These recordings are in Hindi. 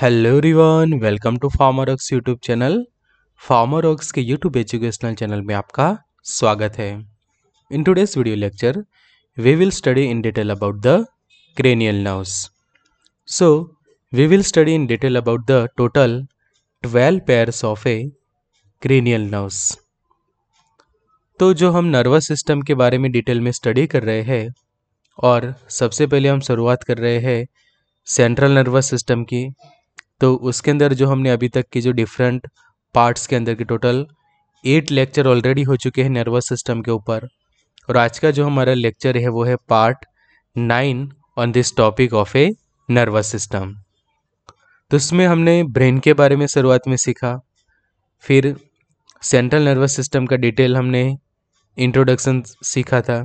Hello everyone welcome to Farmer Ox YouTube channel Farmer Ox के यूट्यूब एजुकेशनल चैनल में आपका स्वागत है in today's video lecture we will study in detail about the cranial nerves so we will study in detail about the total twelve pairs of a cranial nerves तो जो हम नर्वस सिस्टम के बारे में डिटेल में स्टडी कर रहे हैं और सबसे पहले हम शुरुआत कर रहे हैं सेंट्रल नर्वस सिस्टम की तो उसके अंदर जो हमने अभी तक की जो डिफरेंट पार्ट्स के अंदर के टोटल एट लेक्चर ऑलरेडी हो चुके हैं नर्वस सिस्टम के ऊपर और आज का जो हमारा लेक्चर है वो है part nine on this topic of a nervous system तो उसमें हमने ब्रेन के बारे में शुरुआत में सीखा फिर सेंट्रल नर्वस सिस्टम का डिटेल हमने इंट्रोडक्शन सीखा था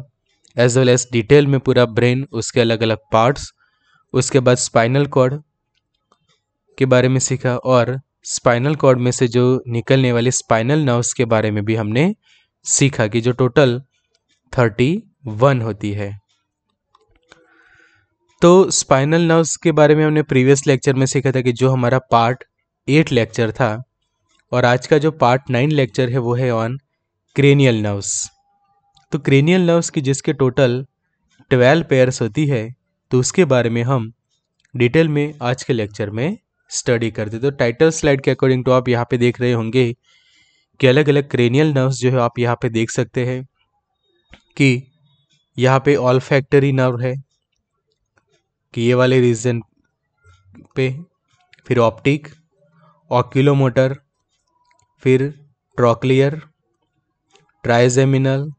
एज वेल एज डिटेल में पूरा ब्रेन उसके अलग अलग पार्ट्स उसके बाद स्पाइनल कॉर्ड के बारे में सीखा और स्पाइनल कॉर्ड में से जो निकलने वाले स्पाइनल नर्व्स के बारे में भी हमने सीखा कि जो टोटल थर्टी वन होती है तो स्पाइनल नर्व्स के बारे में हमने प्रीवियस लेक्चर में सीखा था कि जो हमारा पार्ट एट लेक्चर था और आज का जो पार्ट नाइन लेक्चर है वो है ऑन क्रेनियल नर्व्स तो क्रेनियल नर्व्स की जिसके टोटल ट्वेल्व पेयर्स होती है तो उसके बारे में हम डिटेल में आज के लेक्चर में स्टडी करते तो टाइटल स्लाइड के अकॉर्डिंग टू आप यहाँ पे देख रहे होंगे कि अलग अलग क्रेनियल नर्व्स जो है आप यहाँ पे देख सकते हैं कि यहाँ पे ऑल फैक्टरी नर्व है कि ये वाले रीजन पे फिर ऑप्टिक ऑक्यूलोमोटर फिर trochlear trigeminal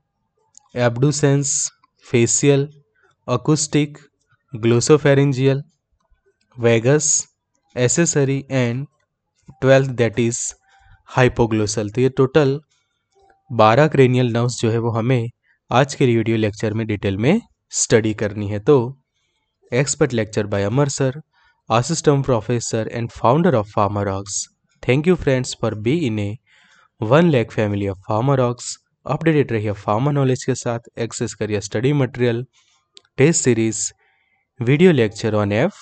abducens facial acoustic glossopharyngeal vagus accessory and twelfth that is hypoglossal तो ये टोटल बारह क्रेनियल नर्व्स जो है वो हमें आज के वीडियो लेक्चर में डिटेल में स्टडी करनी है तो expert lecture by Amar sir professor and founder of Farmer Ox thank you friends for being a one lakh family of Farmer Ox updated रहिए फार्मर नॉलेज के साथ एक्सेस करिए study material test series video lecture on F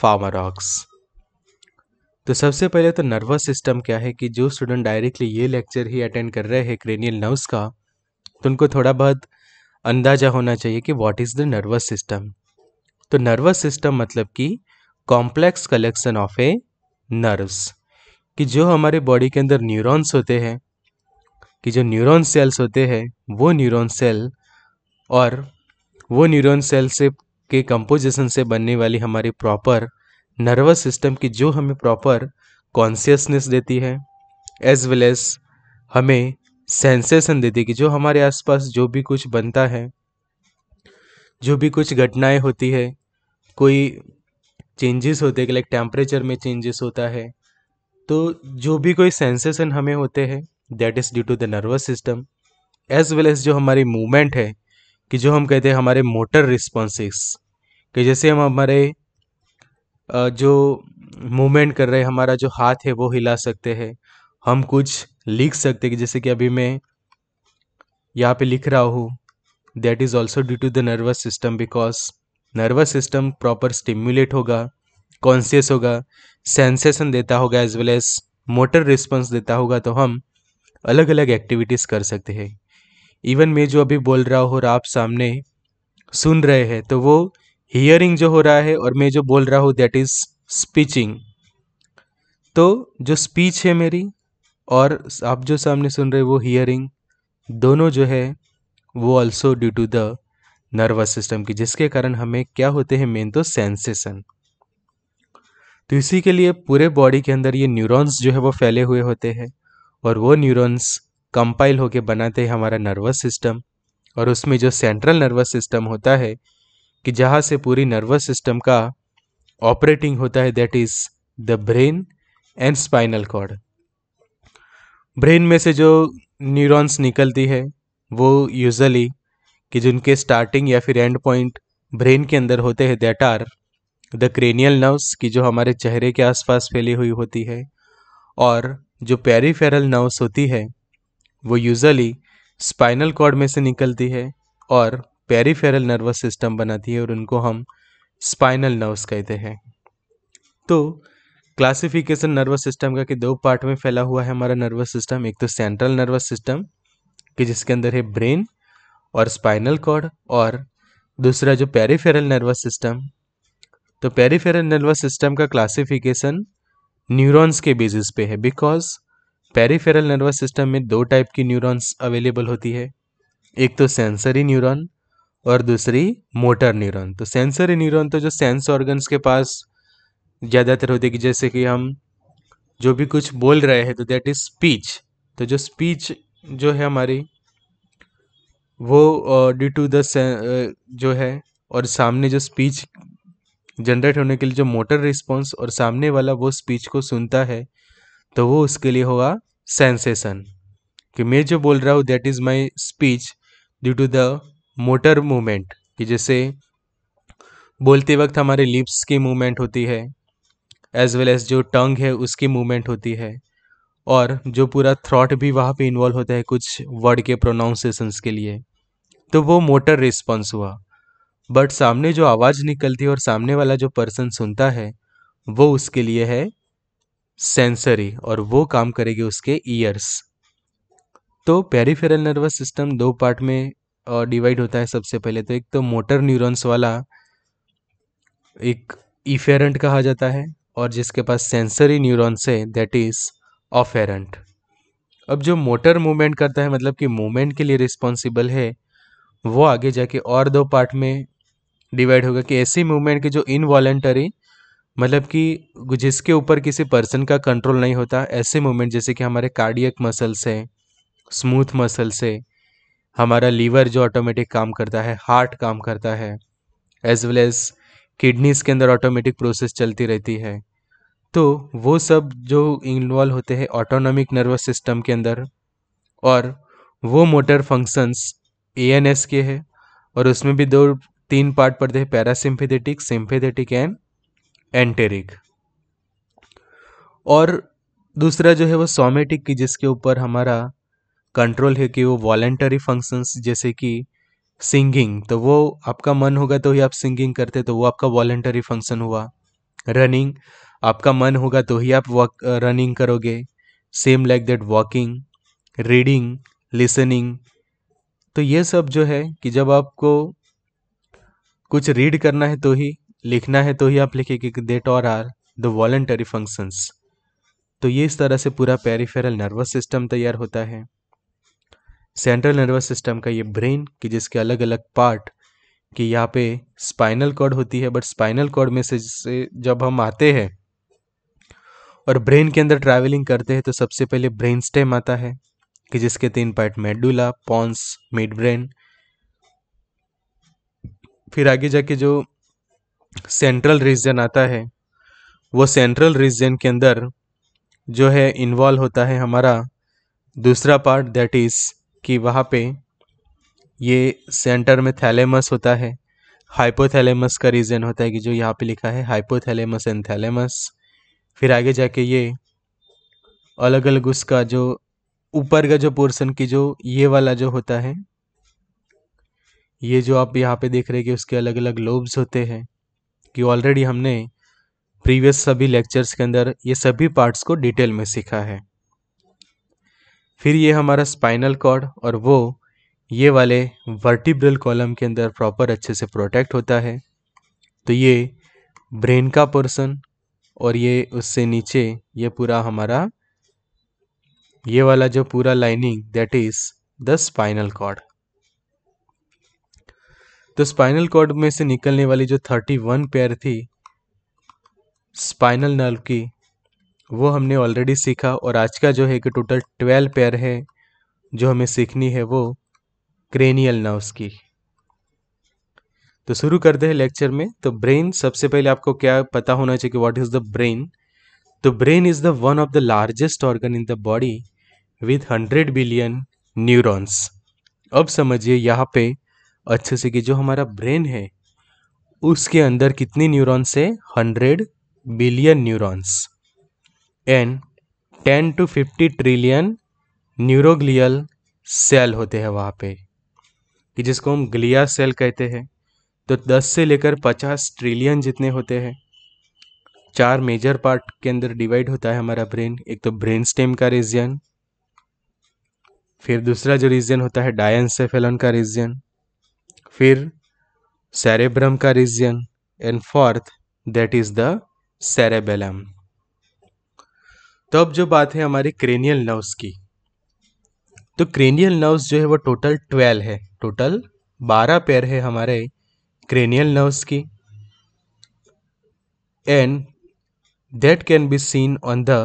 Farmer Ox तो सबसे पहले तो नर्वस सिस्टम क्या है कि जो स्टूडेंट डायरेक्टली ये लेक्चर ही अटेंड कर रहे हैं क्रेनियल नर्व्स का तो उनको थोड़ा बहुत अंदाज़ा होना चाहिए कि what is the nervous system तो नर्वस सिस्टम मतलब कि complex collection of a nerves कि जो हमारे बॉडी के अंदर न्यूरॉन्स होते हैं कि जो न्यूरॉन सेल्स होते हैं वो न्यूरॉन सेल और वो न्यूरॉन सेल से के कंपोजिशन से बनने वाली हमारी प्रॉपर नर्वस सिस्टम की जो हमें प्रॉपर कॉन्सियसनेस देती है एज वेल एज हमें सेंसेशन देती है कि जो हमारे आसपास जो भी कुछ बनता है जो भी कुछ घटनाएं होती है कोई चेंजेस होते हैं लाइक टेम्परेचर में चेंजेस होता है तो जो भी कोई सेंसेशन हमें होते हैं that is due to the nervous system as well as जो हमारी मूवमेंट है कि जो हम कहते हैं हमारे मोटर रिस्पॉन्सेस कि जैसे हम हमारे जो मूवमेंट कर रहे हमारा जो हाथ है वो हिला सकते हैं हम कुछ लिख सकते हैं जैसे कि अभी मैं यहाँ पे लिख रहा हूँ that is also due to the nervous system because nervous system proper stimulate होगा कॉन्सियस होगा सेंसेशन देता होगा as well as motor response देता होगा तो हम अलग अलग एक्टिविटीज़ कर सकते हैं इवन मैं जो अभी बोल रहा हूँ और आप सामने सुन रहे हैं तो वो हियरिंग जो हो रहा है और मैं जो बोल रहा हूँ दैट इज स्पीचिंग तो जो स्पीच है मेरी और आप जो सामने सुन रहे हो वो हियरिंग दोनों जो है वो also due to the nervous system की जिसके कारण हमें क्या होते हैं मेन तो सेंसेशन तो इसी के लिए पूरे बॉडी के अंदर ये न्यूरॉन्स जो है वो फैले हुए होते हैं और वो न्यूरॉन्स कंपाइल होके बनाते हैं हमारा नर्वस सिस्टम और उसमें जो सेंट्रल नर्वस सिस्टम होता है कि जहाँ से पूरी नर्वस सिस्टम का ऑपरेटिंग होता है that is the brain and spinal cord brain में से जो न्यूरॉन्स निकलती है वो यूजली कि जिनके स्टार्टिंग या फिर एंड पॉइंट ब्रेन के अंदर होते हैं that are the cranial nerves की जो हमारे चेहरे के आसपास फैली हुई होती है और जो पेरीफेरल नर्व्स होती है वो यूजली स्पाइनल कॉर्ड में से निकलती है और पेरीफेरल नर्वस सिस्टम बनाती है और उनको हम स्पाइनल नर्व्स कहते हैं तो क्लासिफिकेशन नर्वस सिस्टम का कि दो पार्ट में फैला हुआ है हमारा नर्वस सिस्टम एक तो सेंट्रल नर्वस सिस्टम कि जिसके अंदर है ब्रेन और स्पाइनल कॉर्ड और दूसरा जो पेरीफेरल नर्वस सिस्टम तो पेरीफेरल नर्वस सिस्टम का क्लासिफिकेशन न्यूरॉन्स के बेसिस पे है बिकॉज पेरीफेरल नर्वस सिस्टम में दो टाइप की न्यूरॉन्स अवेलेबल होती है एक तो सेंसरी न्यूरॉन और दूसरी मोटर न्यूरॉन तो सेंसरी न्यूरॉन तो जो सेंस ऑर्गन्स के पास ज़्यादातर होते कि जैसे कि हम जो भी कुछ बोल रहे हैं तो दैट इज़ स्पीच तो जो स्पीच जो है हमारी वो ड्यू टू द जो है और सामने जो स्पीच जनरेट होने के लिए जो मोटर रिस्पॉन्स और सामने वाला वो स्पीच को सुनता है तो वो उसके लिए होगा सेंसेशन कि मैं जो बोल रहा हूँ that is my speech due to the motor movement कि जैसे बोलते वक्त हमारे लिप्स की मूवमेंट होती है एज वेल एज जो टंग है उसकी मूवमेंट होती है और जो पूरा थ्रॉट भी वहाँ पे इन्वॉल्व होता है कुछ वर्ड के प्रोनाउंसिएशंस के लिए तो वो मोटर रिस्पॉन्स हुआ बट सामने जो आवाज़ निकलती है और सामने वाला जो पर्सन सुनता है वो उसके लिए है सेंसरी और वो काम करेगी उसके ईयर्स तो पेरीफेरल नर्वस सिस्टम दो पार्ट में डिवाइड होता है सबसे पहले तो एक तो मोटर न्यूरॉन्स वाला एक इफेरेंट कहा जाता है और जिसके पास सेंसरी न्यूरॉन्स है दैट इज़ ऑफेरेंट अब जो मोटर मूवमेंट करता है मतलब कि मूवमेंट के लिए रिस्पॉन्सिबल है वो आगे जाके और दो पार्ट में डिवाइड होगा कि ऐसी मूवमेंट की जो इनवॉलेंटरी मतलब कि जिसके ऊपर किसी पर्सन का कंट्रोल नहीं होता ऐसे मूवमेंट जैसे कि हमारे कार्डियक मसल्स है स्मूथ मसल्स है हमारा लीवर जो ऑटोमेटिक काम करता है हार्ट काम करता है एज वेल एज किडनीज के अंदर ऑटोमेटिक प्रोसेस चलती रहती है तो वो सब जो इन्वॉल्व होते हैं ऑटोनॉमिक नर्वस सिस्टम के अंदर और वो motor functions A N S के है और उसमें भी दो तीन पार्ट पड़ते हैं पैरासिम्पेथेटिक सिम्पेथेटिक एंड एंटेरिक और दूसरा जो है वो सोमेटिक की जिसके ऊपर हमारा कंट्रोल है कि वो वॉलेंटरी फंक्शंस जैसे कि सिंगिंग तो वो आपका मन होगा तो ही आप सिंगिंग करते तो वो आपका वॉलेंटरी फंक्शन हुआ रनिंग आपका मन होगा तो ही आप वॉक रनिंग करोगे same like that walking reading listening तो ये सब जो है कि जब आपको कुछ रीड करना है तो ही लिखना है तो ही आप लिखे कि देट और आर द वॉलेंटरी फंक्शंस तो ये इस तरह से पूरा पेरीफेरल नर्वस सिस्टम तैयार होता है सेंट्रल नर्वस सिस्टम का ये ब्रेन कि जिसके अलग अलग पार्ट कि यहाँ पे स्पाइनल कॉर्ड होती है बट स्पाइनल कॉर्ड में से जब हम आते हैं और ब्रेन के अंदर ट्रैवलिंग करते हैं तो सबसे पहले ब्रेन स्टेम आता है कि जिसके तीन part medulla pons mid brain फिर आगे जाके जो सेंट्रल रीजन आता है वो सेंट्रल रीजन के अंदर जो है इन्वॉल्व होता है हमारा दूसरा पार्ट दैट इज़ कि वहाँ पे ये सेंटर में थैलेमस होता है हाइपोथैलेमस का रीज़न होता है कि जो यहाँ पे लिखा है हाइपोथैलेमस एंड थैलेमस फिर आगे जाके ये अलग अलग उसका जो ऊपर का जो पोर्शन की जो ये वाला जो होता है ये जो आप यहाँ पे देख रहे हैं कि उसके अलग अलग लोब्स होते हैं कि ऑलरेडी हमने प्रीवियस सभी लेक्चर्स के अंदर ये सभी पार्ट्स को डिटेल में सीखा है फिर ये हमारा स्पाइनल कॉर्ड और वो ये वाले वर्टिब्रल कॉलम के अंदर प्रॉपर अच्छे से प्रोटेक्ट होता है तो ये ब्रेन का पोर्सन और ये उससे नीचे ये पूरा हमारा ये वाला जो पूरा lining that is the spinal cord तो स्पाइनल कॉर्ड में से निकलने वाली जो थर्टी वन पेयर थी स्पाइनल नर्व की वो हमने ऑलरेडी सीखा और आज का जो है कि टोटल ट्वेल्व पेयर है जो हमें सीखनी है वो क्रेनियल नर्व्स की तो शुरू करते हैं लेक्चर में तो ब्रेन सबसे पहले आपको क्या पता होना चाहिए कि व्हाट इज़ द ब्रेन तो brain is the one of the largest organ in the body with hundred billion neurons अब समझिए यहाँ पे अच्छे से कि जो हमारा ब्रेन है उसके अंदर कितनी न्यूरॉन्स है hundred billion neurons and ten to fifty trillion neuroglial cell होते हैं वहाँ पे कि जिसको हम ग्लिया सेल कहते हैं तो 10 से लेकर 50 ट्रिलियन जितने होते हैं चार मेजर पार्ट के अंदर डिवाइड होता है हमारा ब्रेन एक तो ब्रेन स्टेम का रीजन फिर दूसरा जो रीजन होता है डायनसेफेलन का रीजन फिर सेरेब्रम का region and fourth that is the cerebellum तो अब जो बात है हमारी क्रेनियल नर्व्स की तो क्रेनियल नर्व्स जो है वो टोटल ट्वेल्व है टोटल बारह पेयर है हमारे क्रेनियल नर्व्स की and that can be seen on the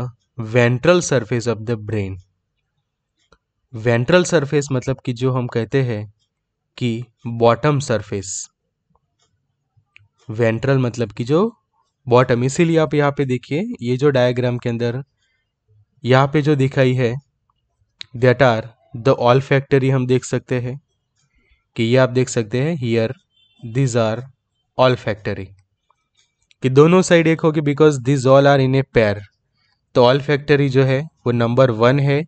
ventral surface of the brain ventral surface मतलब कि जो हम कहते हैं कि बॉटम सरफेस वेंट्रल मतलब कि जो बॉटम इसीलिए आप यहाँ पे देखिए ये जो डायग्राम के अंदर यहाँ पे जो दिखाई है that are the olfactory हम देख सकते हैं कि ये आप देख सकते हैं here these are olfactory कि दोनों साइड एक होगी because these all are in a pair तो ऑल फैक्टरी जो है वो नंबर वन है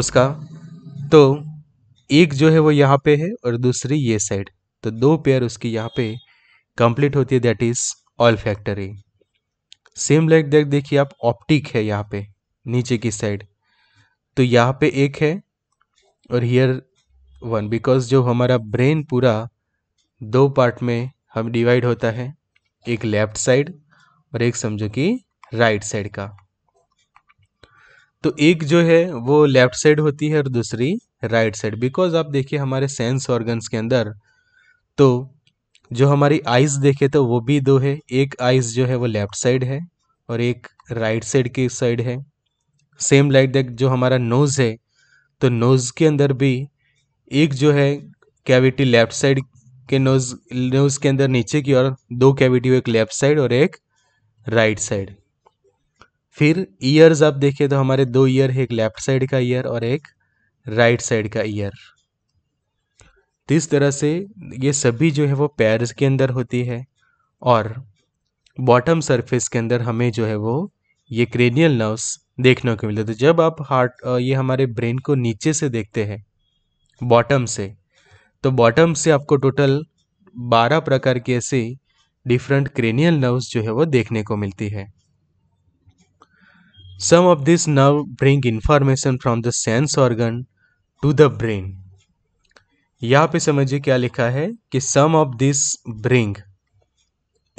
उसका तो एक जो है वो यहाँ पे है और दूसरी ये साइड तो दो पेयर उसकी यहाँ पे कंप्लीट होती है that is olfactory same like देख देखिए आप ऑप्टिक है यहाँ पे नीचे की साइड तो यहाँ पे एक है और हियर वन बिकॉज जो हमारा ब्रेन पूरा दो पार्ट में हम डिवाइड होता है एक लेफ्ट साइड और एक समझो कि राइट साइड का तो एक जो है वो लेफ्ट साइड होती है और दूसरी राइट साइड बिकॉज आप देखिए हमारे सेंस ऑर्गन्स के अंदर तो जो हमारी आइज देखे तो वो भी दो है एक आइज जो है वो लेफ्ट साइड है और एक राइट साइड की साइड है सेम लाइक दैट जो हमारा नोज़ है तो नोज़ के अंदर भी एक जो है कैविटी लेफ्ट साइड के नोज़ नोज़ के अंदर नीचे की ओर दो कैविटी एक लेफ्ट साइड और एक राइट साइड फिर ईयर्स आप देखें तो हमारे दो ईयर है एक लेफ्ट साइड का ईयर और एक राइट साइड का ईयर तो इस तरह से ये सभी जो है वो पैर्स के अंदर होती है और बॉटम सरफेस के अंदर हमें जो है वो ये क्रेनियल नर्व्स देखने को मिलता है तो जब आप हार्ट ये हमारे ब्रेन को नीचे से देखते हैं बॉटम से तो बॉटम से आपको टोटल बारह प्रकार की ऐसे डिफरेंट क्रेनियल नर्व्स जो है वो देखने को मिलती है some of this nerve bring information from the sense organ to the brain यहाँ पे समझिए क्या लिखा है कि some of this bring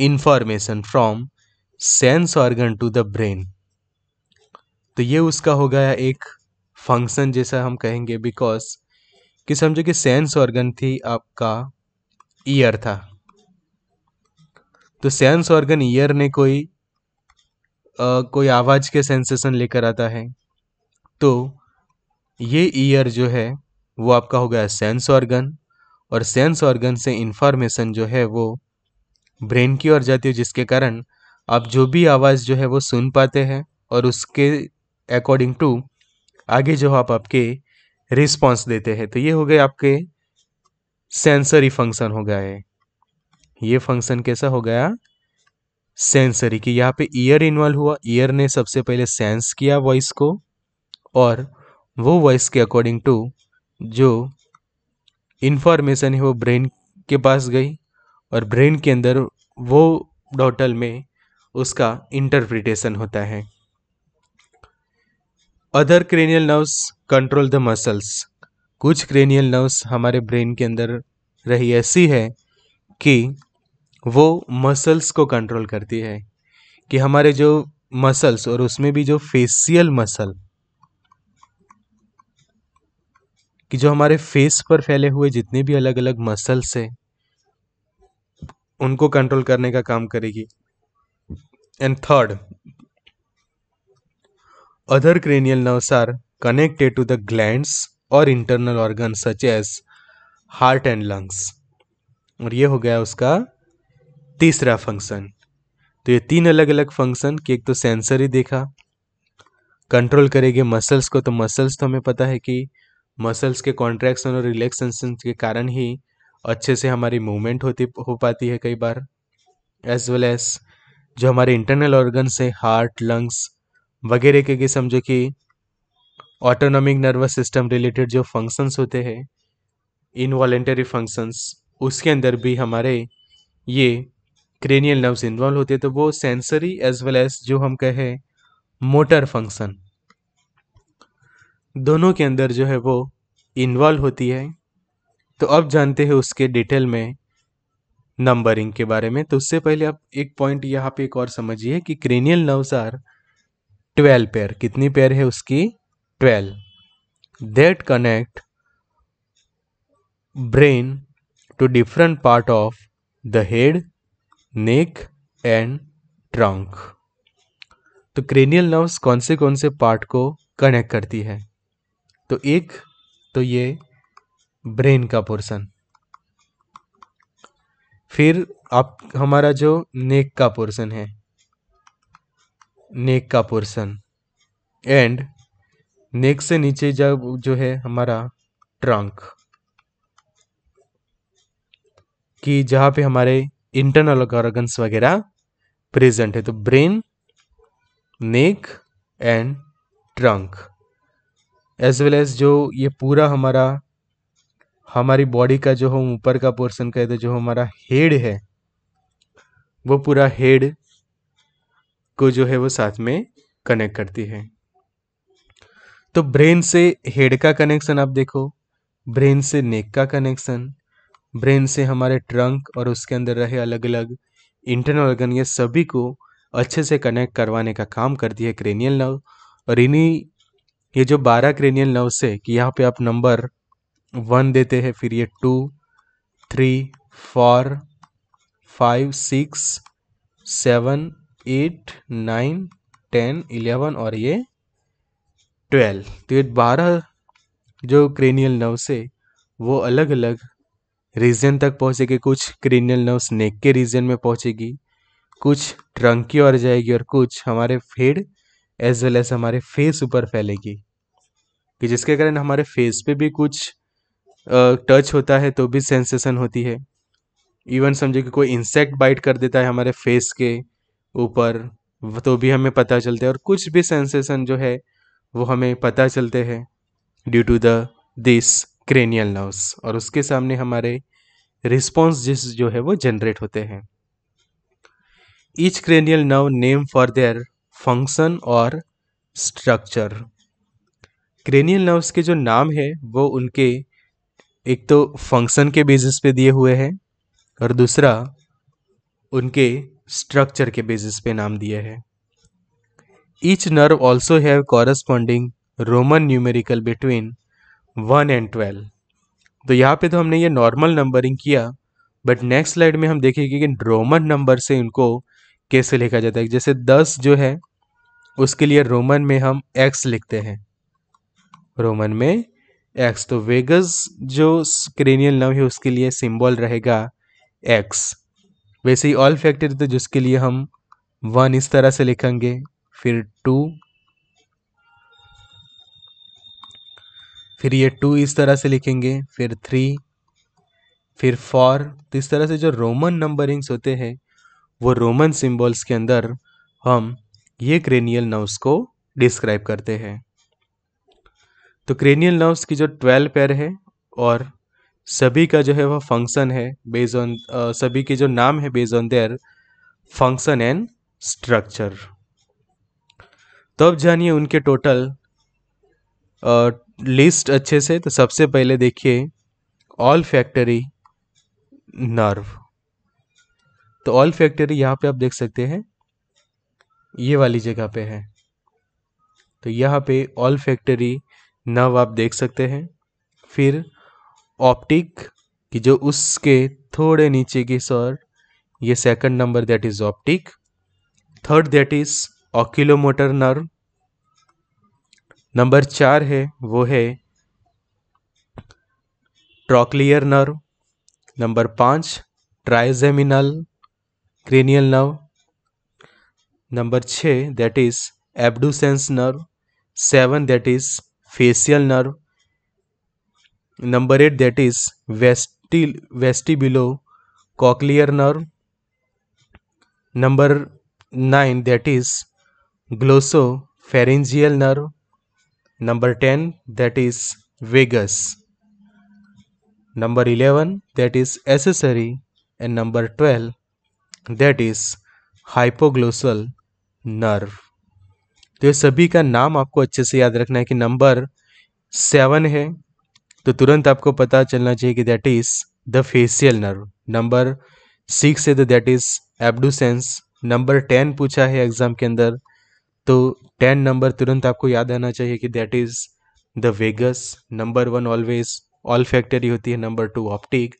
information from sense organ to the brain तो ये उसका हो गया एक फंक्शन जैसा हम कहेंगे बिकॉज कि समझो कि सेंस ऑर्गन थी आपका ईयर था तो सेंस ऑर्गन ईयर ने कोई आ, कोई आवाज़ के सेंसेशन लेकर आता है तो ये ईयर जो है वो आपका हो गया सेंस ऑर्गन और सेंस ऑर्गन से इंफॉर्मेशन जो है वो ब्रेन की ओर जाती है जिसके कारण आप जो भी आवाज़ जो है वो सुन पाते हैं और उसके अकॉर्डिंग टू आगे जो आप आपके रिस्पॉन्स देते हैं तो ये हो गए आपके सेंसरी फंक्शन हो गए ये फंक्शन कैसा हो गया सेंसरी कि यहाँ पे ईयर इन्वॉल्व हुआ ईयर ने सबसे पहले सेंस किया वॉइस को और वो वॉइस के अकॉर्डिंग टू जो इन्फॉर्मेशन है वो ब्रेन के पास गई और ब्रेन के अंदर वो डॉटल में उसका इंटरप्रिटेशन होता है other cranial nerves control the muscles कुछ क्रेनियल नर्व्स हमारे ब्रेन के अंदर रही ऐसी है कि वो मसल्स को कंट्रोल करती है कि हमारे जो मसल्स और उसमें भी जो फेसियल मसल कि जो हमारे फेस पर फैले हुए जितने भी अलग अलग मसल्स हैं उनको कंट्रोल करने का काम करेगी and third other cranial nerves are connected to the glands और internal organ such as heart and lungs और ये हो गया उसका तीसरा फंक्शन तो ये तीन अलग अलग फंक्शन कि एक तो सेंसर ही देखा कंट्रोल करेगी मसल्स को तो मसल्स तो हमें पता है कि मसल्स के कॉन्ट्रैक्शन और रिलैक्सेशन के कारण ही अच्छे से हमारी मूवमेंट होती हो पाती है कई बार एज वेल एज जो हमारे इंटरनल ऑर्गन्स है हार्ट लंग्स वगैरह के किस्म जो कि ऑटोनॉमिक नर्वस सिस्टम रिलेटेड जो फंक्शंस होते हैं इनवॉलेंटरी फंक्शंस उसके अंदर भी हमारे ये क्रेनियल नर्व्स इन्वॉल्व होते हैं तो वो सेंसरी एज वेल एज जो हम कहें मोटर फंक्शन दोनों के अंदर जो है वो इन्वॉल्व होती है तो अब जानते हैं उसके डिटेल में नंबरिंग के बारे में तो उससे पहले आप एक पॉइंट यहाँ पे एक और समझिए कि cranial nerves are twelve pair कितनी पेयर है उसकी twelve that connect brain to different part of the head neck and trunk तो क्रेनियल नर्व्स कौन से कौन से पार्ट को कनेक्ट करती है तो एक तो ये ब्रेन का पोर्शन फिर आप हमारा जो नेक का पोर्शन है नेक का पोर्सन एंड नेक से नीचे जब जो है हमारा ट्रंक कि जहाँ पे हमारे इंटरनल ऑर्गन्स वगैरह प्रेजेंट है तो brain neck and trunk as well as जो ये पूरा हमारा हमारी बॉडी का जो हम ऊपर का पोर्शन कहते हैं जो हमारा हेड है वो पूरा हेड को जो है वो साथ में कनेक्ट करती है तो ब्रेन से हेड का कनेक्शन आप देखो ब्रेन से नेक का कनेक्शन ब्रेन से हमारे ट्रंक और उसके अंदर रहे अलग अलग इंटरनल ऑर्गन ये सभी को अच्छे से कनेक्ट करवाने का काम करती है क्रेनियल नर्व और इन्हीं ये जो बारह क्रेनियल नर्व से कि यहाँ पे आप नंबर वन देते हैं फिर ये two three four five six seven eight nine ten eleven और ये ट्वेल्व तो ये बारह जो क्रेनियल नर्व्स है वो अलग अलग रीजन तक पहुँचेगी कुछ क्रेनियल नर्व्स नेक के रीजन में पहुँचेगी कुछ ट्रंक की ओर जाएगी और कुछ हमारे फेड एज वेल एज हमारे फेस ऊपर फैलेगी कि जिसके कारण हमारे फेस पे भी कुछ टच होता है तो भी सेंसेशन होती है इवन समझो कि कोई इंसेक्ट बाइट कर देता है हमारे फेस के ऊपर तो भी हमें पता चलते हैं और कुछ भी सेंसेशन जो है वो हमें पता चलते हैं due to the this cranial nerves और उसके सामने हमारे रिस्पॉन्स जिस जो है वो जनरेट होते हैं each cranial nerve name for their function और स्ट्रक्चर क्रेनियल नर्व्स के जो नाम है वो उनके एक तो फंक्शन के बेसिस पे दिए हुए हैं और दूसरा उनके स्ट्रक्चर के बेसिस पे नाम दिए हैं each nerve also have corresponding Roman numerical between one and twelve तो यहाँ पे तो हमने ये नॉर्मल नंबरिंग किया बट नेक्स्ट स्लाइड में हम देखेंगे कि रोमन नंबर से इनको कैसे लिखा जाता है जैसे दस जो है उसके लिए रोमन में हम एक्स लिखते हैं रोमन में एक्स तो वेगस जो क्रेनियल नर्व है उसके लिए सिंबल रहेगा एक्स वैसे ही ऑल फैक्टर तो जिसके लिए हम वन इस तरह से लिखेंगे फिर टू फिर ये टू इस तरह से लिखेंगे फिर थ्री फिर फोर तो इस तरह से जो रोमन नंबरिंग्स होते हैं वो रोमन सिंबल्स के अंदर हम ये क्रेनियल नर्व्स को डिस्क्राइब करते हैं तो क्रेनियल नर्व्स की जो ट्वेल्व पैर है और सभी का जो है वह फंक्शन है बेज ऑन सभी के जो नाम है based on their function and structure तो अब जानिए उनके टोटल लिस्ट अच्छे से तो सबसे पहले देखिए ऑल फैक्टरी नर्व तो ऑल फैक्टरी यहाँ पे आप देख सकते हैं ये वाली जगह पे है तो यहाँ पे ऑल फैक्टरी नर्व आप देख सकते हैं फिर ऑप्टिक कि जो उसके थोड़े नीचे की सर ये second number that is optic third that is oculomotor nerve number चार है वो है ट्रॉक्लियर नर्व नंबर पाँच ट्राइजेमिनल क्रेनियल नर्व नंबर छ that is abducens nerve seven that is facial nerve number eight that is वेस्टी vestibulocochlear nerve number nine that is glossopharyngeal nerve number ten that is vagus number eleven that is accessory and number twelve that is hypoglossal nerve तो ये सभी का नाम आपको अच्छे से याद रखना है कि नंबर सेवन है तो तुरंत आपको पता चलना चाहिए कि that is the facial nerve number six है that is abducens number ten पूछा है एग्जाम के अंदर तो टेन नंबर तुरंत आपको याद आना चाहिए कि that is the vagus number one always olfactory होती है नंबर टू ऑप्टिक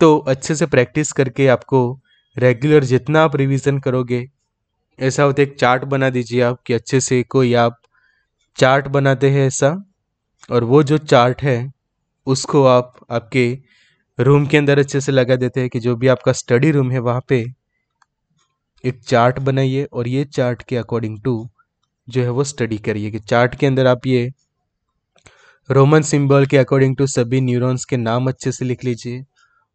तो अच्छे से प्रैक्टिस करके आपको रेगुलर जितना आप रिवीजन करोगे ऐसा होता है एक चार्ट बना दीजिए आप कि अच्छे से कोई आप चार्ट बनाते हैं ऐसा और वो जो चार्ट है उसको आप आपके रूम के अंदर अच्छे से लगा देते हैं कि जो भी आपका स्टडी रूम है वहाँ पे एक चार्ट बनाइए और ये चार्ट के अकॉर्डिंग टू जो है वो स्टडी करिए कि चार्ट के अंदर आप ये रोमन सिंबल के अकॉर्डिंग टू सभी न्यूरॉन्स के नाम अच्छे से लिख लीजिए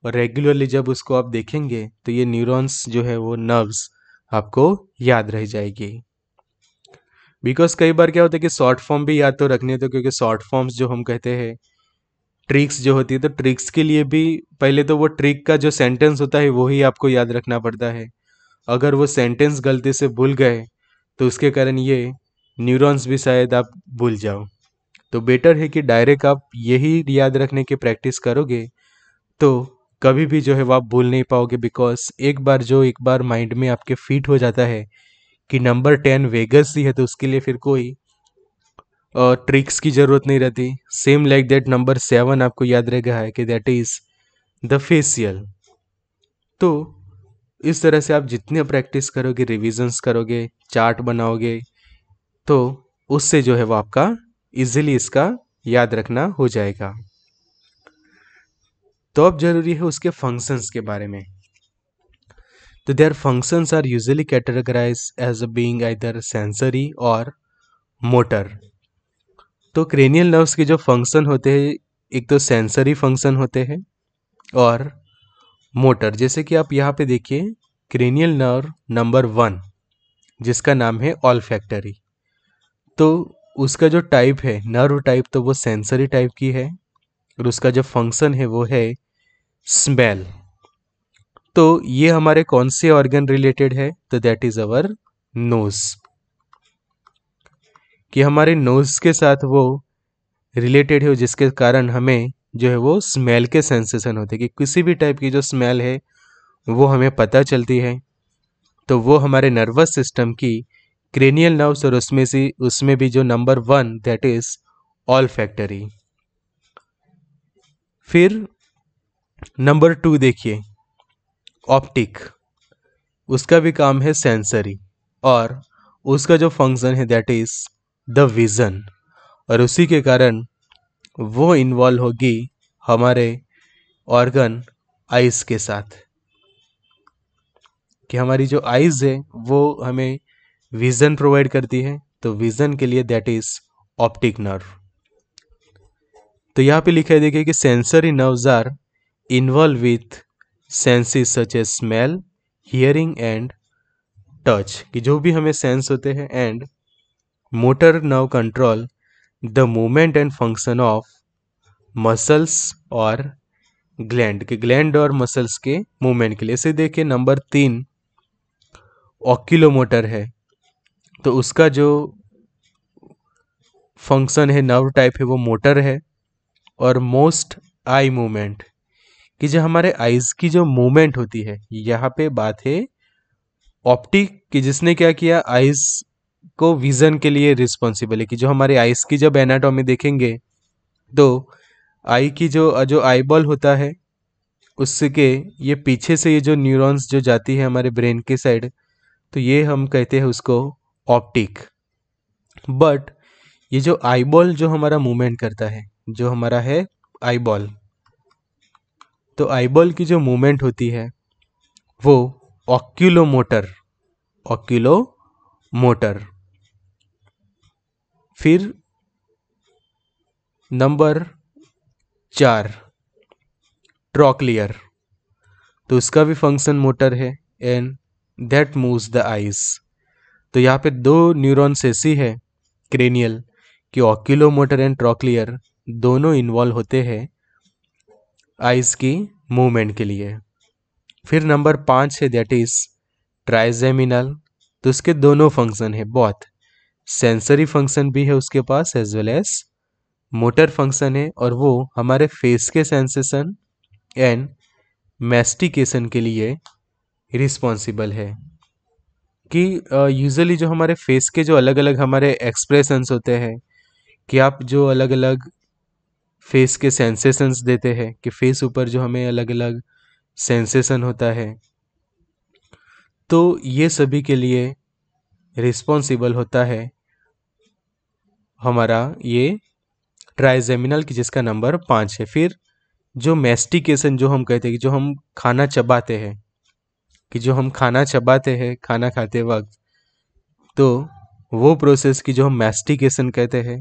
और रेगुलरली जब उसको आप देखेंगे तो ये न्यूरॉन्स जो है वो नर्व्स आपको याद रह जाएगी बिकॉज कई बार क्या होता है कि शॉर्ट फॉर्म भी याद तो रखने तो क्योंकि शॉर्ट फॉर्म्स जो हम कहते हैं ट्रिक्स जो होती है तो ट्रिक्स के लिए भी पहले तो वो ट्रिक का जो सेंटेंस होता है वही आपको याद रखना पड़ता है अगर वो सेंटेंस गलती से भूल गए तो उसके कारण ये न्यूरॉन्स भी शायद आप भूल जाओ तो बेटर है कि डायरेक्ट आप यही याद रखने की प्रैक्टिस करोगे तो कभी भी जो है वो आप भूल नहीं पाओगे बिकॉज एक बार जो एक बार माइंड में आपके फिट हो जाता है कि नंबर टेन वेगस ही है तो उसके लिए फिर कोई ट्रिक्स की ज़रूरत नहीं रहती same like that number seven आपको याद रहेगा है कि दैट इज़ द फेसियल तो इस तरह से आप जितने प्रैक्टिस करोगे रिविजन्स करोगे चार्ट बनाओगे तो उससे जो है वो आपका इजीली इसका याद रखना हो जाएगा तो अब जरूरी है उसके फंक्शंस के बारे में तो their functions are usually categorise as being either sensory और मोटर तो क्रेनियल नर्व्स के जो फंक्शन होते हैं एक तो सेंसरी फंक्शन होते हैं और मोटर जैसे कि आप यहाँ पे देखिए क्रेनियल नर्व नंबर वन जिसका नाम है ऑल फैक्टरी तो उसका जो टाइप है नर्व टाइप तो वो सेंसरी टाइप की है और उसका जो फंक्शन है वो है स्मेल तो ये हमारे कौन से ऑर्गन रिलेटेड है तो दैट इज अवर नोज कि हमारे नोज के साथ वो रिलेटेड है जिसके कारण हमें जो है वो स्मेल के सेंसेशन होते हैं कि किसी भी टाइप की जो स्मेल है वो हमें पता चलती है तो वो हमारे नर्वस सिस्टम की क्रेनियल नर्व्स और उसमें से उसमें भी जो number one that is olfactory फिर नंबर टू देखिए ऑप्टिक उसका भी काम है सेंसरी और उसका जो फंक्शन है दैट इज़ द विज़न और उसी के कारण वो इन्वॉल्व होगी हमारे ऑर्गन आइज़ के साथ कि हमारी जो आइज़ है वो हमें विज़न प्रोवाइड करती है तो विज़न के लिए दैट इज़ ऑप्टिक नर्व तो यहाँ पे लिखा है देखिए कि sensory nerves are involve with senses such as smell hearing and touch कि जो भी हमें सेंस होते हैं and motor nerve control the movement and function of muscles और ग्लैंड के ग्लैंड और मसल्स के मूवमेंट के लिए इसे देखिए नंबर तीन ऑक्यूलोमोटर है तो उसका जो फंक्शन है नर्व टाइप है वो मोटर है और मोस्ट आई मूवमेंट कि जो हमारे आइज की जो मूवमेंट होती है यहाँ पे बात है ऑप्टिक कि जिसने क्या किया आइज को विजन के लिए रिस्पॉन्सिबल है कि जो हमारे आइज की जब एनाटॉमी देखेंगे तो आई की जो जो आई बॉल होता है उसके ये पीछे से ये जो न्यूरॉन्स जो जाती है हमारे ब्रेन के साइड तो ये हम कहते हैं उसको ऑप्टिक बट ये जो आई बॉल जो हमारा मूवमेंट करता है जो हमारा है आई बॉल तो आईबॉल की जो मूवमेंट होती है वो मोटर ऑक्यूलो मोटर फिर नंबर चार ट्रॉकलियर तो उसका भी फंक्शन मोटर है and that moves the eyes तो यहाँ पे दो न्यूरॉन्स ऐसी है क्रेनियल कि ऑक्यूलो मोटर एंड ट्रॉकलियर दोनों इन्वॉल्व होते हैं आइज़ की मूवमेंट के लिए फिर नंबर पाँच है दैट इज़ ट्राइजेमिनल तो उसके दोनों फंक्शन है बहुत सेंसरी फंक्शन भी है उसके पास as well as motor function है और वो हमारे फेस के सेंसेशन एंड मेस्टिकेशन के लिए रिस्पॉन्सिबल है कि यूजली uh, जो हमारे फेस के जो अलग अलग हमारे एक्सप्रेशंस होते हैं कि आप जो अलग अलग फेस के सेंसेशंस देते हैं कि फेस ऊपर जो हमें अलग अलग सेंसेशन होता है तो ये सभी के लिए रिस्पॉन्सिबल होता है हमारा ये ट्राइजेमिनल की जिसका नंबर पाँच है फिर जो मेस्टिकेशन जो हम कहते हैं कि जो हम खाना चबाते हैं कि जो हम खाना चबाते हैं खाना खाते वक्त तो वो प्रोसेस की जो हम मेस्टिकेशन कहते हैं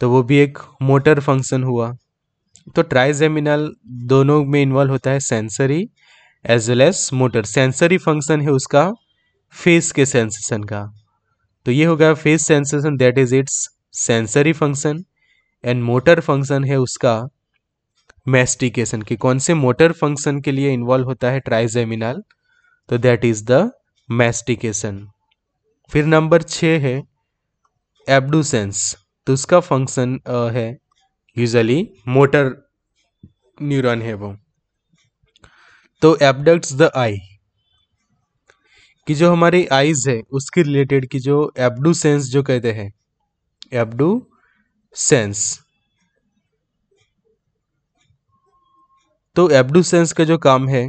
तो वो भी एक मोटर फंक्शन हुआ तो ट्राइजेमिनल दोनों में इन्वॉल्व होता है sensory as well as motor sensory function है उसका फेस के सेंसेशन का तो ये होगा face sensation that is its sensory function and motor function है उसका मेस्टिकेशन के कौन से मोटर फंक्शन के लिए इन्वॉल्व होता है ट्राइजेमिनल तो दैट इज द मैस्टिकेशन फिर नंबर छः है एबडूसेंस तो उसका फंक्शन है यूजली मोटर न्यूरॉन है वो तो एबडक्ट्स द आई कि जो हमारी आईज है उसके रिलेटेड की जो एबडू सेंस जो कहते हैं एबडू सेंस तो एबडू सेंस का जो काम है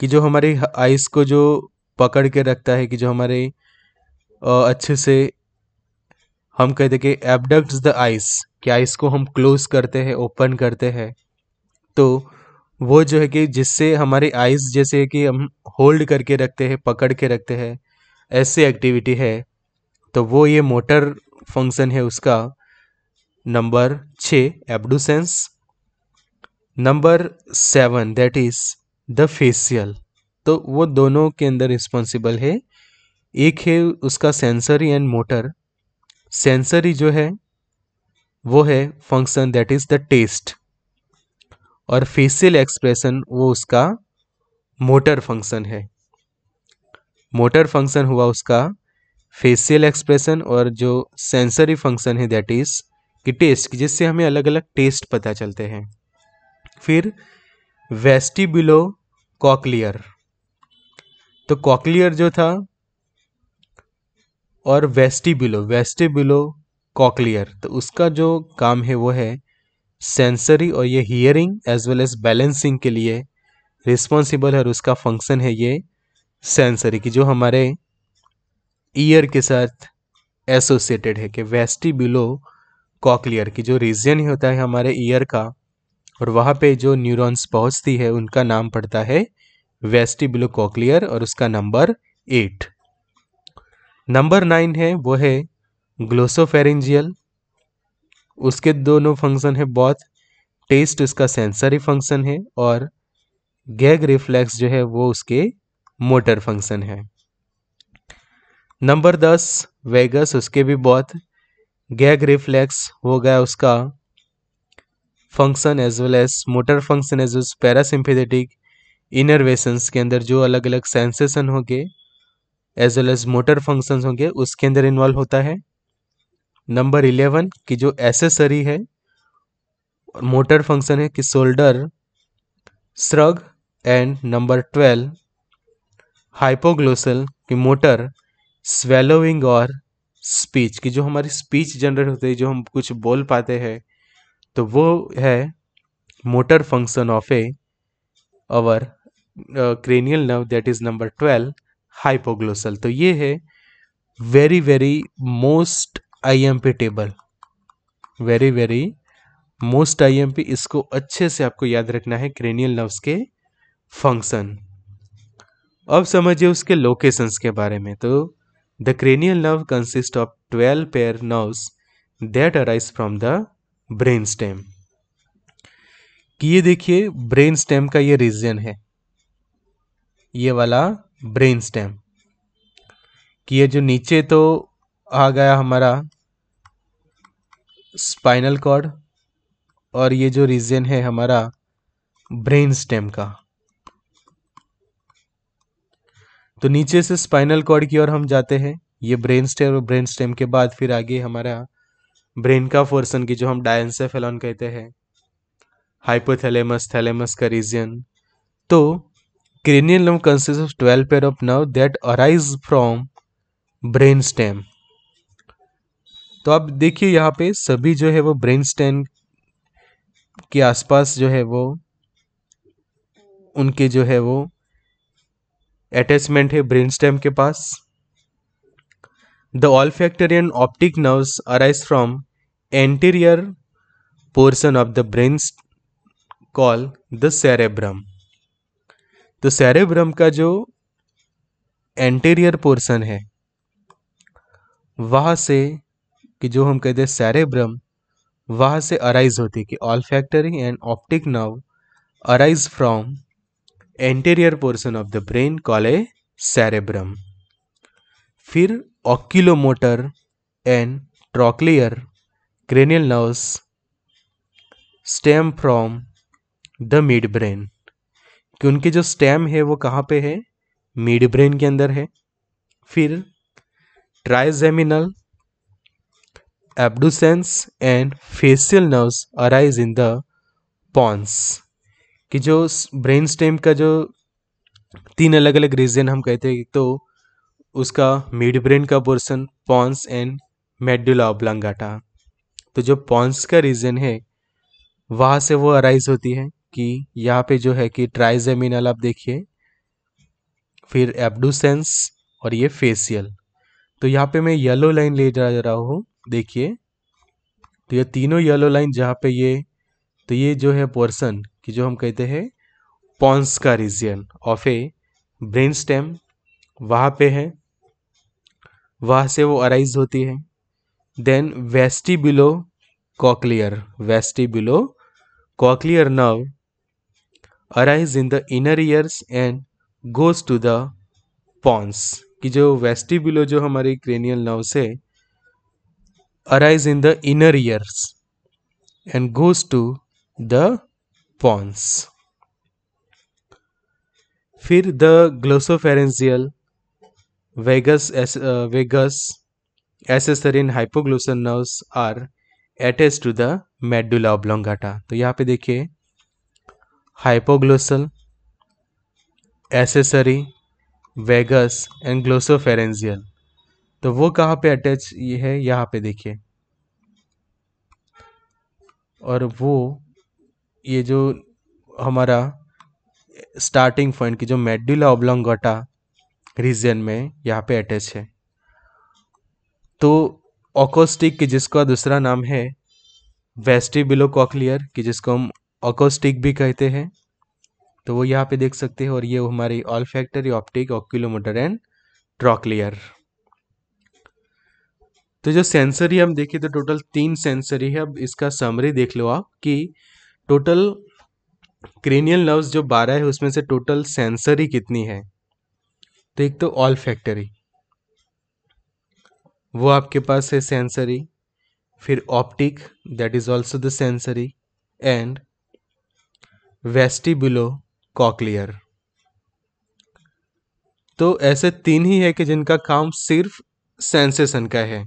कि जो हमारी आईज को जो पकड़ के रखता है कि जो हमारे अच्छे से हम कहते कि एबडक्ट द आइस कि आइस को हम क्लोज करते हैं ओपन करते हैं तो वो जो है कि जिससे हमारी आइस जैसे कि हम होल्ड करके रखते हैं पकड़ के रखते हैं ऐसी एक्टिविटी है तो वो ये मोटर फंक्शन है उसका नंबर छ abducens number seven that is the facial तो वो दोनों के अंदर रिस्पॉन्सिबल है एक है उसका सेंसरी एंड मोटर सेंसरी जो है वो है function that is the taste और फेशियल एक्सप्रेशन वो उसका मोटर फंक्शन है मोटर फंक्शन हुआ उसका फेशियल एक्सप्रेशन और जो सेंसरी फंक्शन है दैट इज़ कि टेस्ट जिससे हमें अलग अलग टेस्ट पता चलते हैं फिर वेस्टिबिलो कॉकलियर तो कॉकलियर जो था और वेस्टिबुलो वेस्टिबुलो कॉकलियर तो उसका जो काम है वो है सेंसरी और ये hearing as well as balancing के लिए रिस्पॉन्सिबल है और उसका फंक्शन है ये सेंसरी की जो हमारे ईयर के साथ एसोसिएटेड है कि वेस्टिबुलो कॉकलियर की जो रीजन ही होता है हमारे ईयर का और वहाँ पे जो न्यूरॉन्स पहुँचती है उनका नाम पड़ता है वेस्टिबुलो कॉकलियर और उसका नंबर एट नंबर नाइन है वो है ग्लोसोफेरेंजियल उसके दोनों फंक्शन है बहुत टेस्ट उसका सेंसरी फंक्शन है और गैग रिफ्लेक्स जो है वो उसके मोटर फंक्शन है नंबर दस वेगस उसके भी बहुत गैग रिफ्लेक्स हो गया उसका function as well as motor function as well parasympathetic innervations के अंदर जो अलग अलग सेंसेशन हो गए as well as motor functions होंगे उसके अंदर इन्वॉल्व होता है नंबर इलेवन की जो एसेसरी है और मोटर फंक्शन है कि shoulder shrug and number twelve hypoglossal की मोटर स्वेलोविंग और स्पीच की जो हमारी स्पीच जनरेट होती है जो हम कुछ बोल पाते हैं तो वो है motor function of a our cranial nerve that is number twelve hypoglossal तो ये है very very most important very very most IMP इसको अच्छे से आपको याद रखना है क्रेनियल नर्व्स के फंक्शन अब समझिए उसके लोकेशंस के बारे में तो the cranial nerve consist of twelve pair nerves that arise from the brain stem कि ये देखिए ब्रेन स्टेम का ये रीजन है ये वाला ब्रेन स्टेम कि ये जो नीचे तो आ गया हमारा स्पाइनल कॉर्ड और ये जो रीजन है हमारा ब्रेन स्टेम का तो नीचे से स्पाइनल कॉर्ड की ओर हम जाते हैं ये ब्रेन स्टेम और ब्रेन स्टेम के बाद फिर आगे हमारा ब्रेन का फोर्सन की जो हम डायसेफेलॉन कहते हैं हाइपोथैलेमस थैलेमस का रीजन तो cranial nerve consists of 12 pair of nerve that arise from brain stem तो आप देखिए यहाँ पे सभी जो है वो ब्रेन स्टेम के आसपास जो है वो उनके जो है वो अटैचमेंट है ब्रेन स्टेम के पास the olfactory optic nerves arise from anterior portion of the brain call the cerebrum तो सेरेब्रम का जो एंटेरियर पोर्शन है वहाँ से कि जो हम कहते हैं सेरेब्रम वहाँ से अराइज होती है कि olfactory and optic nerve arise from anterior portion of the brain call a cerebrum फिर oculomotor and trochlear cranial nerves stem from the midbrain कि उनके जो स्टेम है वो कहाँ पे है मिड ब्रेन के अंदर है फिर trigeminal abducens and facial nerves arise in the pons कि जो ब्रेन स्टेम का जो तीन अलग अलग रीजन हम कहते हैं तो उसका मिड ब्रेन का portion pons and medulla oblongata तो जो पॉन्स का रीजन है वहाँ से वो अराइज होती है कि यहाँ पे जो है कि ट्राइजेमिनल आप देखिए फिर एबडूसेंस और ये फेसियल तो यहाँ पे मैं येलो लाइन ले जा रहा हूँ देखिए तो ये तीनों येलो लाइन जहाँ पे ये तो ये जो है पोर्सन कि जो हम कहते हैं पॉन्स का region of a brain stem वहाँ पे है वहाँ से वो अराइज होती है then vestibulocochlear vestibulocochlear nerve arise in the inner ears and goes to the pons कि जो वेस्टिबुलो जो हमारी क्रेनियल नर्व्स है arise in the inner ears and goes to the pons फिर द ग्लोसोफेरेंजियल वेगस वेगस एसेसरिन hypoglossal nerves are attach to the medulla oblongata तो यहाँ पे देखिए hypoglossal, accessory, vagus and glossopharyngeal तो वो कहाँ पे अटैच ये है यहाँ पे देखिए और वो ये जो हमारा स्टार्टिंग पॉइंट की जो मेड्यूला ओब्लोंगोटा रीजन में यहाँ पे अटैच है तो ऑकोस्टिक की जिसका दूसरा नाम है वेस्टिबिलो कॉकलियर की जिसको हम ऑकोस्टिक भी कहते हैं तो वो यहाँ पे देख सकते हैं और ये हमारी olfactory optic oculomotor and trochlear तो जो सेंसरी हम देखें तो टोटल तीन सेंसरी है अब इसका समरी देख लो आप कि टोटल क्रेनियल नर्व्स जो बारह है उसमें से टोटल सेंसरी कितनी है तो एक तो ऑल फैक्टरी वो आपके पास है सेंसरी फिर optic that is also the sensory and vestibulocochlear तो ऐसे तीन ही है कि जिनका काम सिर्फ सेंसेशन का है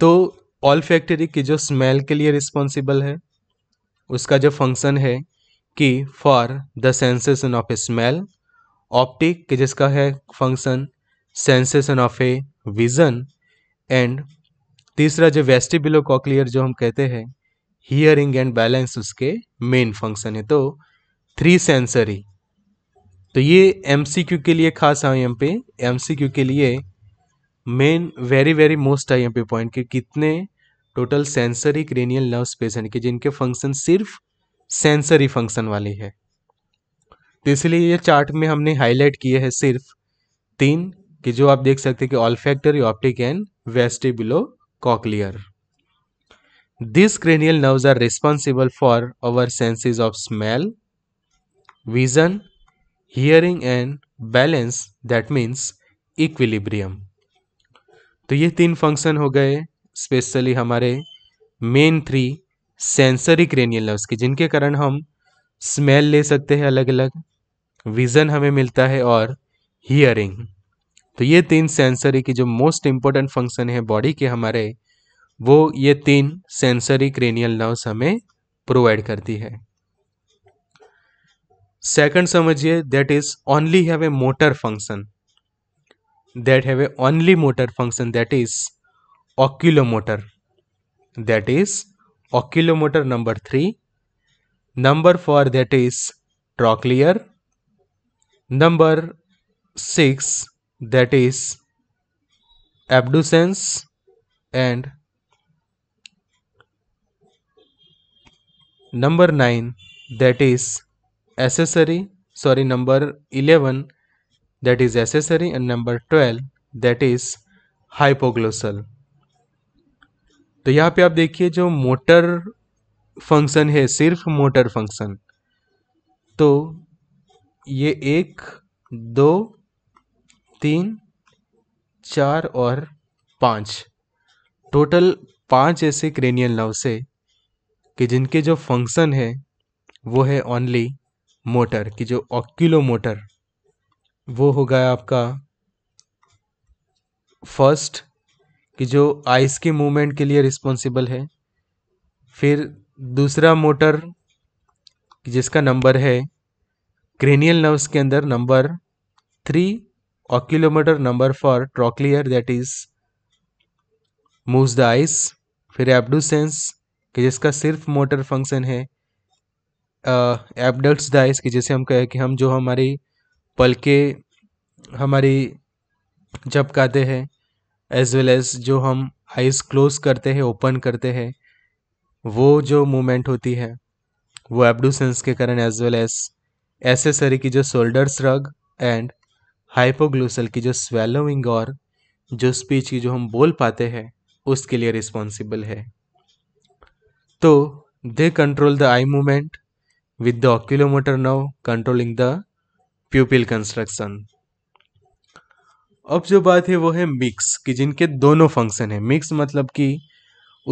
तो ऑल फैक्ट्री की जो स्मेल के लिए रिस्पॉन्सिबल है उसका जो फंक्शन है कि for the sensation of a smell optic के जिसका है function sensation of a vision and तीसरा जो वेस्टिबुलो कॉकलियर जो हम कहते हैं हियरिंग एंड बैलेंस उसके मेन फंक्शन है तो थ्री सेंसरी तो ये एमसीक्यू के लिए खास है यहाँ पे एमसीक्यू के लिए मेन वेरी वेरी मोस्ट है यहाँ पे पॉइंट कि कितने total sensory cranial nerves patient के जिनके फंक्शन सिर्फ सेंसरी फंक्शन वाले है तो इसलिए ये चार्ट में हमने हाईलाइट किए हैं सिर्फ तीन कि जो आप देख सकते हैं कि olfactory optic and vestibulocochlear These cranial nerves are responsible for our senses of smell, vision, hearing and balance that means equilibrium. तो ये तीन फंक्शन हो गए स्पेशली हमारे main three sensory cranial nerves के जिनके कारण हम स्मेल ले सकते हैं अलग अलग विज़न हमें मिलता है और हियरिंग तो ये तीन सेंसरी की जो मोस्ट इम्पोर्टेंट फंक्शन है बॉडी के हमारे वो ये तीन सेंसरी क्रेनियल नर्व्स हमें प्रोवाइड करती है सेकंड समझिए that is only have a motor function that have a only motor function that is oculomotor that is oculomotor number three number four that is trochlear number six that is abducens and number nine that is accessory sorry number eleven that is accessory and number twelve that is hypoglossal तो यहाँ पे आप देखिए जो मोटर फंक्शन है सिर्फ मोटर फंक्शन तो ये एक दो तीन चार और पाँच टोटल पांच ऐसे क्रेनियल नव से कि जिनके जो फंक्शन है वो है ओनली मोटर कि जो ऑक्यूलो मोटर वो हो गया आपका फर्स्ट कि जो आइस के मूवमेंट के लिए रिस्पॉन्सिबल है फिर दूसरा मोटर जिसका नंबर है क्रेनियल नर्व्स के अंदर number three oculomotor number four trochlear that is moves the eyes फिर एबडूसेंस कि जिसका सिर्फ मोटर फंक्शन है एबडक्स डाइस कि जैसे हम कहें कि हम जो हमारी पलके हमारी जब कहते हैं एज वेल एज जो हम आइज क्लोज करते हैं ओपन करते हैं वो जो मूवमेंट होती है वो एबडूसेंस के कारण एज वेल एज एसेसरी की जो शोल्डर स्रग एंड हाइपोग्लूसल की जो स्वेलोइंग और जो स्पीच की जो हम बोल पाते हैं उसके लिए रिस्पॉन्सिबल है So तो they control the eye movement with the oculomotor nerve controlling the pupil construction. अब जो बात है वो है मिक्स कि जिनके दोनों फंक्शन है मिक्स मतलब कि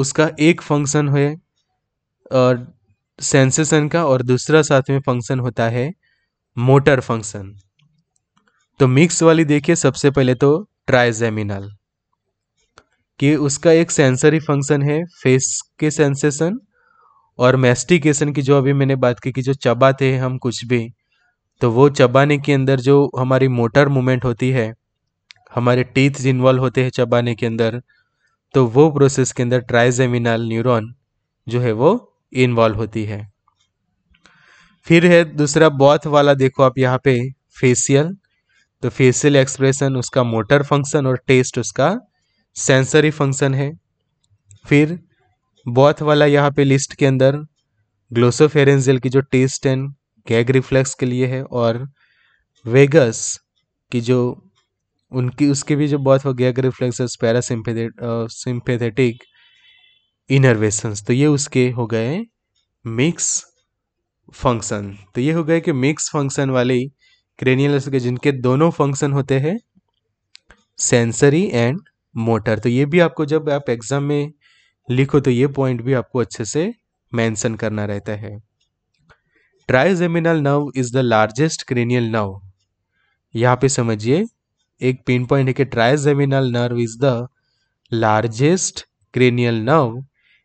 उसका एक फंक्शन है और सेंसेशन का और दूसरा साथ में फंक्शन होता है मोटर फंक्शन तो मिक्स वाली देखिए सबसे पहले तो ट्राइजेमिनल कि उसका एक सेंसरी फंक्शन है फेस के सेंसेशन और मेस्टिकेशन की जो अभी मैंने बात की कि जो चबाते हैं हम कुछ भी तो वो चबाने के अंदर जो हमारी मोटर मूवमेंट होती है हमारे टीथ इन्वॉल्व होते हैं चबाने के अंदर तो वो प्रोसेस के अंदर ट्राइजेमिनल न्यूरॉन जो है वो इन्वॉल्व होती है फिर है दूसरा बॉथ वाला देखो आप यहाँ पे फेसियल तो फेसियल एक्सप्रेशन उसका मोटर फंक्शन और टेस्ट उसका सेंसरी फंक्शन है फिर बॉथ वाला यहाँ पे लिस्ट के अंदर ग्लोसोफेरेंजियल की जो टेस्ट एंड गैग रिफ्लेक्स के लिए है और वेगस की जो उनकी उसके भी जो बॉथ गैग रिफ्लेक्स है पैरासिम्पेथेटिक सिंपेथेटिक इनर्वेशंस तो ये उसके हो गए मिक्स फंक्शन तो ये हो गए कि मिक्स फंक्शन वाले क्रेनियल जिनके दोनों फंक्शन होते हैं सेंसरी एंड मोटर तो ये भी आपको जब आप एग्ज़ाम में लिखो तो ये पॉइंट भी आपको अच्छे से मेंशन करना रहता है trigeminal nerve is the largest cranial nerve यहाँ पे समझिए एक पिन पॉइंट है कि trigeminal nerve is the largest cranial nerve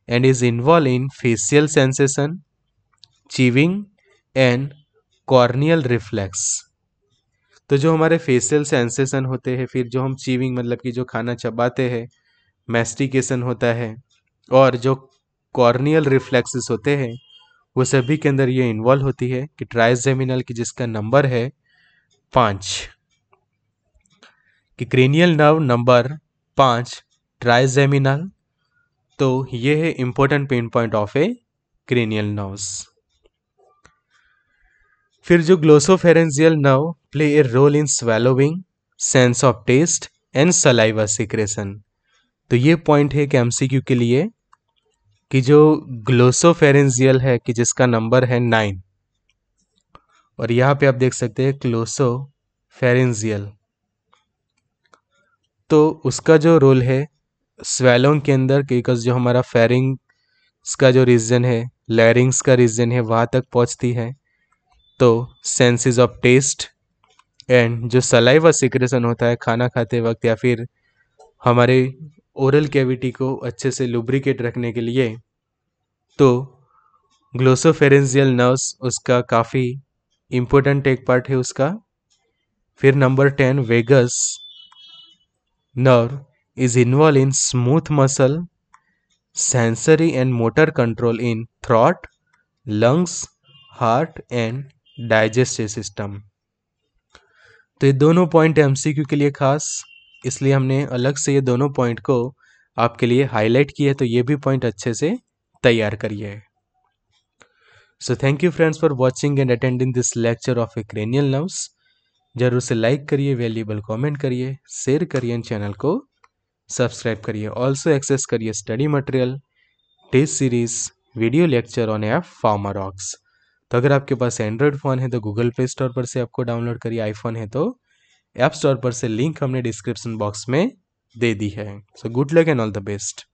and is involve in facial sensation chewing and corneal reflex तो जो हमारे फेसियल सेंसेशन होते हैं फिर जो हम चीविंग मतलब कि जो खाना चबाते हैं मैस्टिकेशन होता है और जो कॉर्नियल रिफ्लेक्सेस होते हैं वो सभी के अंदर ये इन्वॉल्व होती है कि ट्राइजेमिनल की जिसका नंबर है पाँच कि क्रेनियल नर्व नंबर पाँच ट्राइजेमिनल तो ये है important pen point of a cranial nerves फिर जो glossopharyngeal nerve play a role in swallowing sense of taste and saliva secretion तो ये पॉइंट है कि एमसीक्यू के लिए कि जो ग्लोसोफेरेंजियल है कि जिसका नंबर है नाइन और यहाँ पे आप देख सकते हैं क्लोसो फेरेंजियल तो उसका जो रोल है स्वेलोंग के अंदर बिकॉज जो हमारा फेरिंग्स का जो रीजन है लैरिंग्स का रीजन है वहाँ तक पहुँचती है तो सेंसेस ऑफ टेस्ट एंड जो सलाइवा सिक्रेशन होता है खाना खाते वक्त या फिर हमारे ओरल कैविटी को अच्छे से लुब्रिकेट रखने के लिए तो ग्लोसोफेरेंजियल नर्व्स उसका काफ़ी इम्पोर्टेंट एक पार्ट है उसका फिर number ten vagus nerve is involve in smooth muscle sensory and motor control in throat lungs heart and digestive system तो ये दोनों पॉइंट क्यू के लिए खास इसलिए हमने अलग से ये दोनों पॉइंट को आपके लिए हाईलाइट किया है तो ये भी पॉइंट अच्छे से तैयार करिए so thank you friends for watching and attending this lecture of a cranial nerves जरूर से लाइक करिए वैल्यूबल कमेंट करिए शेयर करिए चैनल को सब्सक्राइब करिए ऑल्सो एक्सेस करिए study material test series video lecture on F Pharma Rocks तो अगर आपके पास एंड्रॉयड फ़ोन है तो गूगल प्ले स्टोर पर से आपको डाउनलोड करिए आईफोन है तो ऐप स्टोर पर से लिंक हमने डिस्क्रिप्शन बॉक्स में दे दी है so good luck and all the best